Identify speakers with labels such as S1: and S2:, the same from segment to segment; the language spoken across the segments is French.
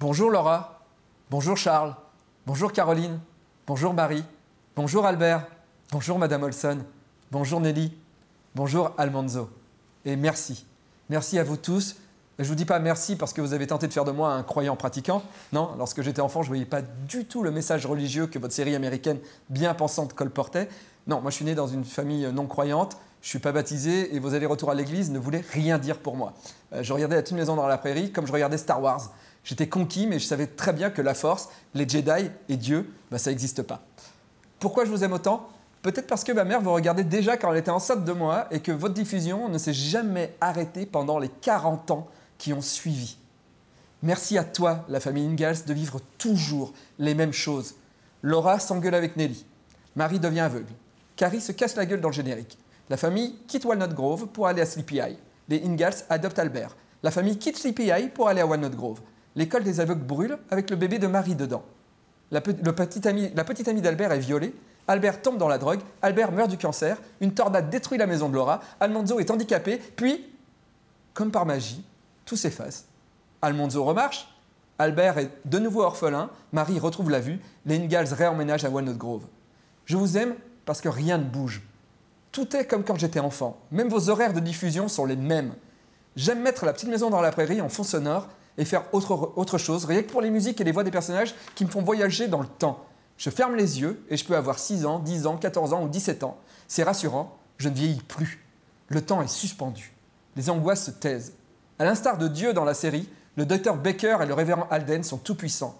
S1: Bonjour Laura, bonjour Charles, bonjour Caroline, bonjour Marie, bonjour Albert, bonjour Madame Olson, bonjour Nelly, bonjour Almanzo. Et merci. Merci à vous tous. Je ne vous dis pas merci parce que vous avez tenté de faire de moi un croyant pratiquant. Non, lorsque j'étais enfant, je ne voyais pas du tout le message religieux que votre série américaine bien pensante colportait. Non, moi je suis né dans une famille non croyante. Je ne suis pas baptisé et vos allers-retours à l'église ne voulaient rien dire pour moi. Euh, je regardais la Tune maison dans la prairie comme je regardais Star Wars. J'étais conquis, mais je savais très bien que la force, les Jedi et Dieu, bah, ça n'existe pas. Pourquoi je vous aime autant Peut-être parce que ma mère vous regardait déjà quand elle était enceinte de moi et que votre diffusion ne s'est jamais arrêtée pendant les 40 ans qui ont suivi. Merci à toi, la famille Ingalls, de vivre toujours les mêmes choses. Laura s'engueule avec Nelly. Marie devient aveugle. Carrie se casse la gueule dans le générique. La famille quitte Walnut Grove pour aller à Sleepy Eye. Les Ingalls adoptent Albert. La famille quitte Sleepy Eye pour aller à Walnut Grove l'école des aveugles brûle avec le bébé de Marie dedans. La, petite amie d'Albert est violée, Albert tombe dans la drogue, Albert meurt du cancer, une tornade détruit la maison de Laura, Almonzo est handicapé, puis, comme par magie, tout s'efface. Almonzo remarche, Albert est de nouveau orphelin, Marie retrouve la vue, les Ingalls réemménagent à Walnut Grove. Je vous aime parce que rien ne bouge. Tout est comme quand j'étais enfant, même vos horaires de diffusion sont les mêmes. J'aime mettre la petite maison dans la prairie en fond sonore et faire autre, chose, rien que pour les musiques et les voix des personnages qui me font voyager dans le temps. Je ferme les yeux et je peux avoir 6 ans, 10 ans, 14 ans ou 17 ans. C'est rassurant, je ne vieillis plus. Le temps est suspendu. Les angoisses se taisent. À l'instar de Dieu dans la série, le docteur Baker et le révérend Alden sont tout-puissants.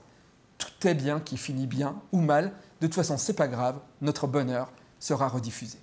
S1: Tout est bien qui finit bien ou mal, de toute façon c'est pas grave, notre bonheur sera rediffusé.